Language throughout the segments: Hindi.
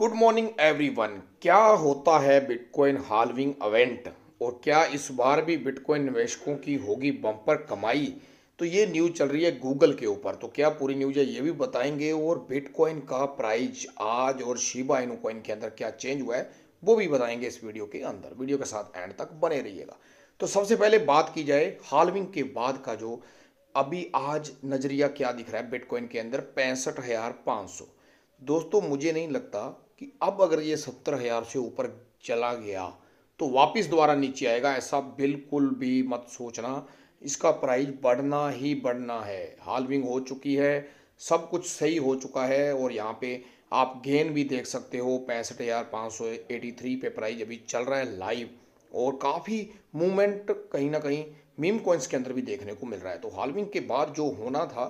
गुड मॉर्निंग एवरीवन क्या होता है बिटकॉइन हालविंग इवेंट और क्या इस बार भी बिटकॉइन निवेशकों की होगी बम्पर कमाई तो ये न्यूज़ चल रही है गूगल के ऊपर तो क्या पूरी न्यूज है ये भी बताएंगे और बिटकॉइन का प्राइस आज और शिबा इनो के अंदर क्या चेंज हुआ है वो भी बताएंगे इस वीडियो के अंदर वीडियो के साथ एंड तक बने रहिएगा तो सबसे पहले बात की जाए हालविंग के बाद का जो अभी आज नज़रिया क्या दिख रहा है बिटकॉइन के अंदर पैंसठ हज़ार सौ दोस्तों मुझे नहीं लगता कि अब अगर ये सत्तर हज़ार से ऊपर चला गया तो वापस दोबारा नीचे आएगा ऐसा बिल्कुल भी मत सोचना इसका प्राइस बढ़ना ही बढ़ना है हालविंग हो चुकी है सब कुछ सही हो चुका है और यहाँ पे आप गेन भी देख सकते हो पैंसठ हज़ार पाँच सौ एटी थ्री पे प्राइज अभी चल रहा है लाइव और काफ़ी मूवमेंट कहीं ना कहीं मीम कॉइन्स के अंदर भी देखने को मिल रहा है तो हालविंग के बाद जो होना था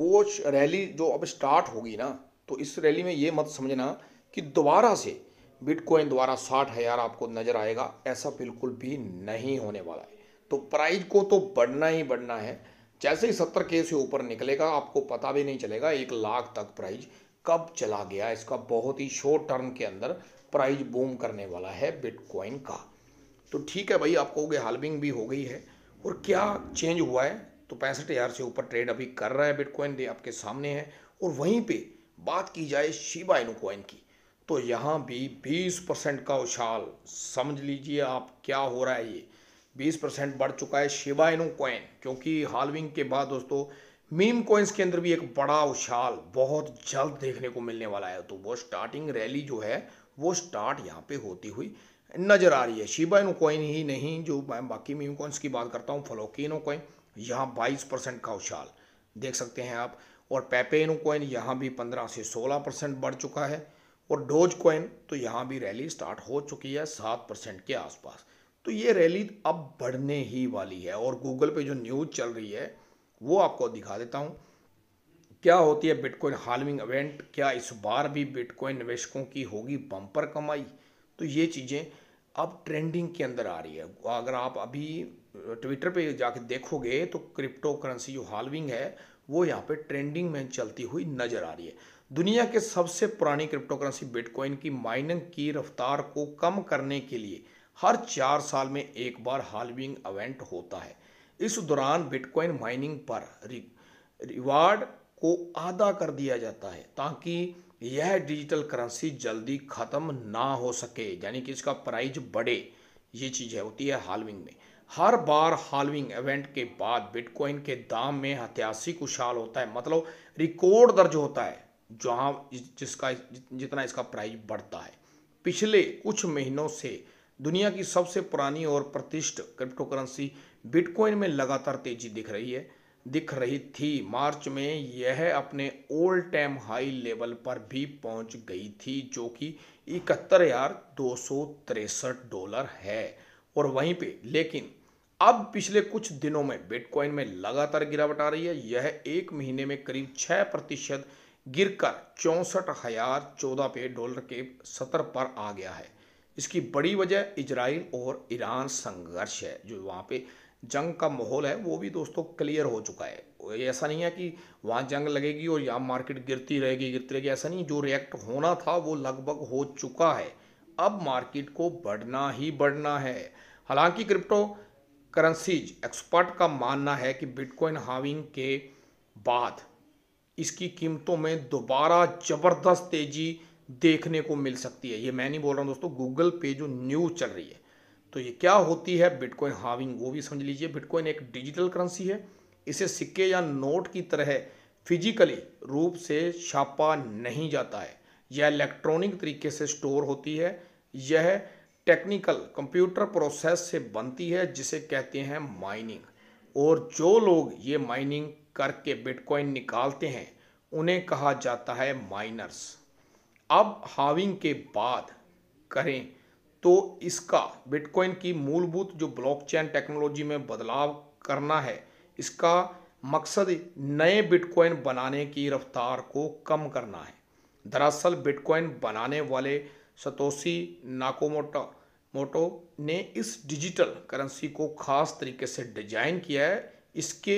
वो रैली जो अब स्टार्ट होगी ना तो इस रैली में ये मत समझना कि दोबारा से बिटकॉइन द्वारा साठ हज़ार आपको नज़र आएगा ऐसा बिल्कुल भी नहीं होने वाला है तो प्राइज को तो बढ़ना ही बढ़ना है जैसे ही सत्तर के से ऊपर निकलेगा आपको पता भी नहीं चलेगा एक लाख तक प्राइज कब चला गया इसका बहुत ही शॉर्ट टर्म के अंदर प्राइज बूम करने वाला है बिटकॉइन का तो ठीक है भाई आपको कहोगे हालविंग भी हो गई है और क्या चेंज हुआ है तो पैंसठ हज़ार से ऊपर ट्रेड अभी कर रहा है बिटकॉइन दे आपके सामने है और वहीं पे बात की जाए शिबा इनकॉइन की तो यहाँ भी 20 परसेंट का उछाल समझ लीजिए आप क्या हो रहा है ये 20 परसेंट बढ़ चुका है शिवाइनो कॉइन क्योंकि हालविंग के बाद दोस्तों मीम कॉइन्स के अंदर भी एक बड़ा उछाल बहुत जल्द देखने को मिलने वाला है तो वो स्टार्टिंग रैली जो है वो स्टार्ट यहाँ पे होती हुई नज़र आ रही है शिबाइनो कॉइन ही नहीं जो मैं बाकी मीम कॉइन्स की बात करता हूँ फलोकिनो कॉइन यहाँ बाईस परसेंट का उछाल देख सकते हैं आप और पेपेनो कॉइन यहाँ भी पंद्रह से सोलह परसेंट बढ़ चुका है और डोज कॉइन तो यहाँ भी रैली स्टार्ट हो चुकी है सात परसेंट के आसपास तो ये रैली अब बढ़ने ही वाली है और गूगल पे जो न्यूज़ चल रही है वो आपको दिखा देता हूँ क्या होती है बिटकॉइन हार्मिंग इवेंट क्या इस बार भी बिटकॉइन निवेशकों की होगी बम्पर कमाई तो ये चीज़ें अब ट्रेंडिंग के अंदर आ रही है अगर आप अभी ट्विटर पे जाके देखोगे तो क्रिप्टो करेंसी जो हालविंग है वो यहाँ पे ट्रेंडिंग में चलती हुई नज़र आ रही है दुनिया के सबसे पुरानी क्रिप्टो करेंसी बिटकॉइन की माइनिंग की रफ्तार को कम करने के लिए हर चार साल में एक बार हालविंग इवेंट होता है इस दौरान बिटकॉइन माइनिंग पर रिवार्ड को आधा कर दिया जाता है ताकि यह डिजिटल करेंसी जल्दी ख़त्म ना हो सके यानी कि इसका प्राइज बढ़े ये चीज़ है होती है हालविंग में हर बार हालविंग इवेंट के बाद बिटकॉइन के दाम में ऐतिहासिक उछाल होता है मतलब रिकॉर्ड दर्ज होता है जहाँ जिसका जितना इसका प्राइस बढ़ता है पिछले कुछ महीनों से दुनिया की सबसे पुरानी और प्रतिष्ठित क्रिप्टो करेंसी बिटकॉइन में लगातार तेजी दिख रही है दिख रही थी मार्च में यह अपने ओल्ड टाइम हाई लेवल पर भी पहुंच गई थी जो कि इकहत्तर हजार दो सौ तिरसठ डॉलर है और वहीं पे लेकिन अब पिछले कुछ दिनों में बिटकॉइन में लगातार गिरावट आ रही है यह एक महीने में करीब छः प्रतिशत गिरकर चौंसठ हजार चौदह पे डॉलर के सतर पर आ गया है इसकी बड़ी वजह इजराइल और ईरान संघर्ष है जो वहाँ पे जंग का माहौल है वो भी दोस्तों क्लियर हो चुका है ऐसा नहीं है कि वहाँ जंग लगेगी और यहाँ मार्केट गिरती रहेगी गिरती रहेगी ऐसा नहीं जो रिएक्ट होना था वो लगभग हो चुका है अब मार्केट को बढ़ना ही बढ़ना है हालांकि क्रिप्टो करेंसीज एक्सपर्ट का मानना है कि बिटकॉइन हाविंग के बाद इसकी कीमतों में दोबारा ज़बरदस्त तेज़ी देखने को मिल सकती है ये मैं नहीं बोल रहा हूँ दोस्तों गूगल पे जो न्यूज़ चल रही है तो ये क्या होती है बिटकॉइन हाविंग वो भी समझ लीजिए बिटकॉइन एक डिजिटल करेंसी है इसे सिक्के या नोट की तरह फिजिकली रूप से छापा नहीं जाता है यह इलेक्ट्रॉनिक तरीके से स्टोर होती है यह टेक्निकल कंप्यूटर प्रोसेस से बनती है जिसे कहते हैं माइनिंग और जो लोग ये माइनिंग करके बिटकॉइन निकालते हैं उन्हें कहा जाता है माइनर्स अब हाविंग के बाद करें तो इसका बिटकॉइन की मूलभूत जो ब्लॉकचेन टेक्नोलॉजी में बदलाव करना है इसका मकसद नए बिटकॉइन बनाने की रफ्तार को कम करना है दरअसल बिटकॉइन बनाने वाले सतोसी नाकोमोटो मोटो ने इस डिजिटल करेंसी को खास तरीके से डिजाइन किया है इसके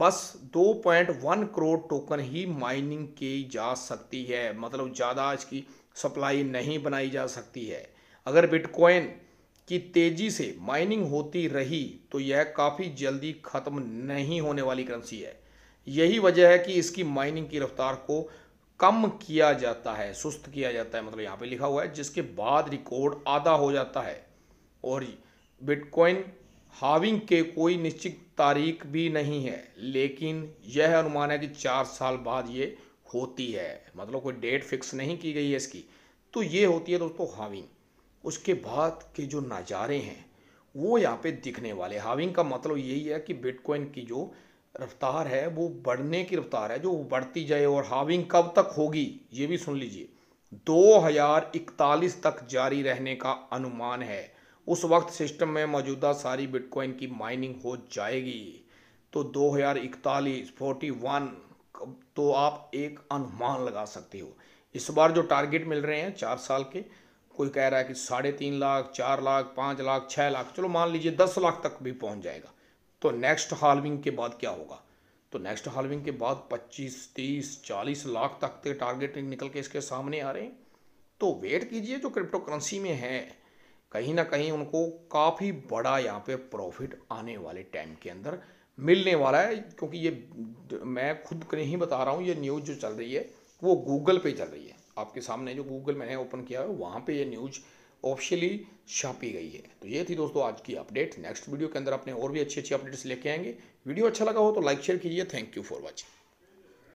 बस 2.1 करोड़ टोकन ही माइनिंग की जा सकती है मतलब ज़्यादा इसकी सप्लाई नहीं बनाई जा सकती है अगर बिटकॉइन की तेज़ी से माइनिंग होती रही तो यह काफ़ी जल्दी ख़त्म नहीं होने वाली करेंसी है यही वजह है कि इसकी माइनिंग की रफ्तार को कम किया जाता है सुस्त किया जाता है मतलब यहाँ पे लिखा हुआ है जिसके बाद रिकॉर्ड आधा हो जाता है और बिटकॉइन हाविंग के कोई निश्चित तारीख भी नहीं है लेकिन यह अनुमान है कि चार साल बाद ये होती है मतलब कोई डेट फिक्स नहीं की गई है इसकी तो ये होती है दोस्तों हाविंग उसके बाद के जो नज़ारे हैं वो यहाँ पे दिखने वाले हाविंग का मतलब यही है कि बिटकॉइन की जो रफ्तार है वो बढ़ने की रफ्तार है जो बढ़ती जाए और हाविंग कब तक होगी ये भी सुन लीजिए 2041 तक जारी रहने का अनुमान है उस वक्त सिस्टम में मौजूदा सारी बिटकॉइन की माइनिंग हो जाएगी तो दो हज़ार इकतालीस फोर्टी वन तो आप एक अनुमान लगा सकते हो इस बार जो टारगेट मिल रहे हैं चार साल के कोई कह रहा है कि साढ़े तीन लाख चार लाख पाँच लाख छः लाख चलो मान लीजिए दस लाख तक भी पहुंच जाएगा तो नेक्स्ट हालविंग के बाद क्या होगा तो नेक्स्ट हालविंग के बाद पच्चीस तीस चालीस लाख तक के टारगेट निकल के इसके सामने आ रहे हैं तो वेट कीजिए जो क्रिप्टो करेंसी में है कहीं ना कहीं उनको काफ़ी बड़ा यहाँ पे प्रॉफिट आने वाले टाइम के अंदर मिलने वाला है क्योंकि ये मैं खुद नहीं बता रहा हूँ ये न्यूज़ जो चल रही है वो गूगल पे चल रही है आपके सामने जो गूगल मैंने ओपन किया है वहाँ पे ये न्यूज़ ऑफिशियली छापी गई है तो ये थी दोस्तों आज की अपडेट नेक्स्ट वीडियो के अंदर अपने और भी अच्छी अच्छी अपडेट्स लेके आएंगे वीडियो अच्छा लगा हो तो लाइक शेयर कीजिए थैंक यू फॉर वॉचिंग